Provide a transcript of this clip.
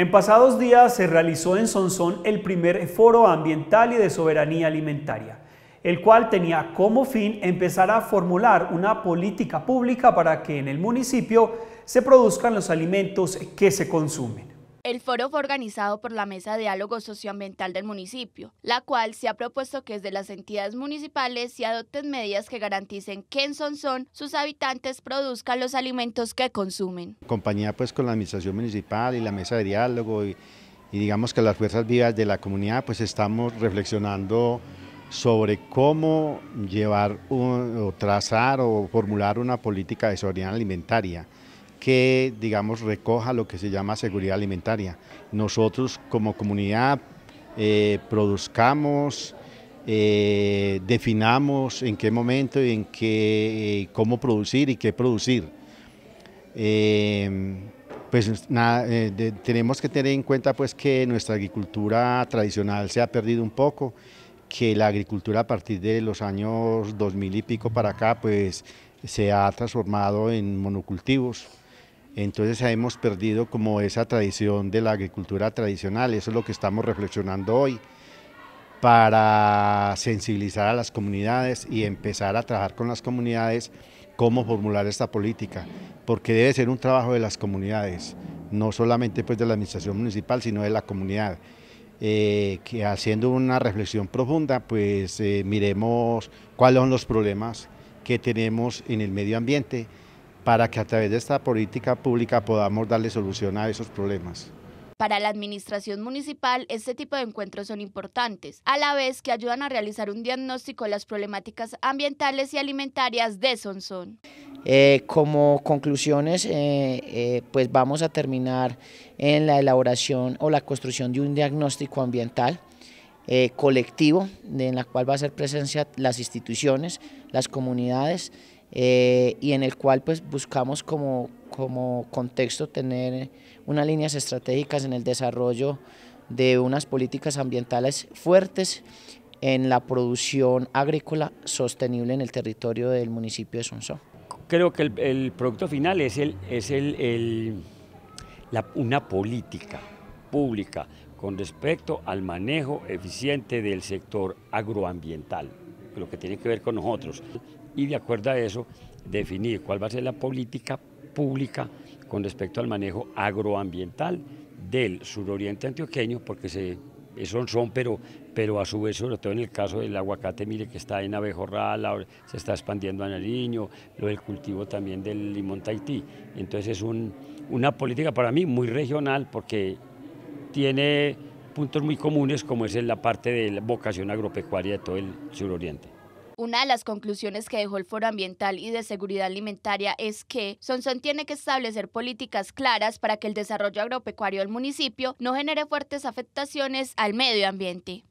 En pasados días se realizó en Sonsón el primer foro ambiental y de soberanía alimentaria, el cual tenía como fin empezar a formular una política pública para que en el municipio se produzcan los alimentos que se consumen. El foro fue organizado por la Mesa de Diálogo Socioambiental del municipio, la cual se ha propuesto que desde las entidades municipales se adopten medidas que garanticen que en Sonson sus habitantes produzcan los alimentos que consumen. Compañía pues con la administración municipal y la mesa de diálogo y, digamos que las fuerzas vivas de la comunidad pues estamos reflexionando sobre cómo llevar o trazar o formular una política de soberanía alimentaria que, digamos, recoja lo que se llama seguridad alimentaria. Nosotros como comunidad eh, produzcamos, eh, definamos en qué momento y en qué, eh, cómo producir y qué producir. pues tenemos que tener en cuenta pues que nuestra agricultura tradicional se ha perdido un poco, que la agricultura a partir de los años 2000 y pico para acá pues se ha transformado en monocultivos. Entonces hemos perdido como esa tradición de la agricultura tradicional, eso es lo que estamos reflexionando hoy para sensibilizar a las comunidades y empezar a trabajar con las comunidades cómo formular esta política, porque debe ser un trabajo de las comunidades, no solamente pues de la administración municipal, sino de la comunidad. Eh, que haciendo una reflexión profunda, pues eh, miremos cuáles son los problemas que tenemos en el medio ambiente, para que a través de esta política pública podamos darle solución a esos problemas. Para la administración municipal, este tipo de encuentros son importantes, a la vez que ayudan a realizar un diagnóstico de las problemáticas ambientales y alimentarias de Sonsón. Eh, como conclusiones, eh, eh, pues vamos a terminar en la elaboración o la construcción de un diagnóstico ambiental colectivo, en la cual va a ser presencia las instituciones, las comunidades, eh, y en el cual pues buscamos como, contexto tener unas líneas estratégicas en el desarrollo de unas políticas ambientales fuertes en la producción agrícola sostenible en el territorio del municipio de Sunso Creo que el, el producto final es, el, es el, una política pública con respecto al manejo eficiente del sector agroambiental lo que tiene que ver con nosotros. Y de acuerdo a eso, definir cuál va a ser la política pública con respecto al manejo agroambiental del suroriente antioqueño, porque se, son son, pero, pero a su vez, sobre todo en el caso del aguacate, mire que está en Abejorral, se está expandiendo a Nariño, lo del cultivo también del limón Tahití. Entonces es un, una política para mí muy regional porque tiene puntos muy comunes como es la parte de la vocación agropecuaria de todo el suroriente. Una de las conclusiones que dejó el Foro Ambiental y de Seguridad Alimentaria es que Sonson tiene que establecer políticas claras para que el desarrollo agropecuario del municipio no genere fuertes afectaciones al medio ambiente.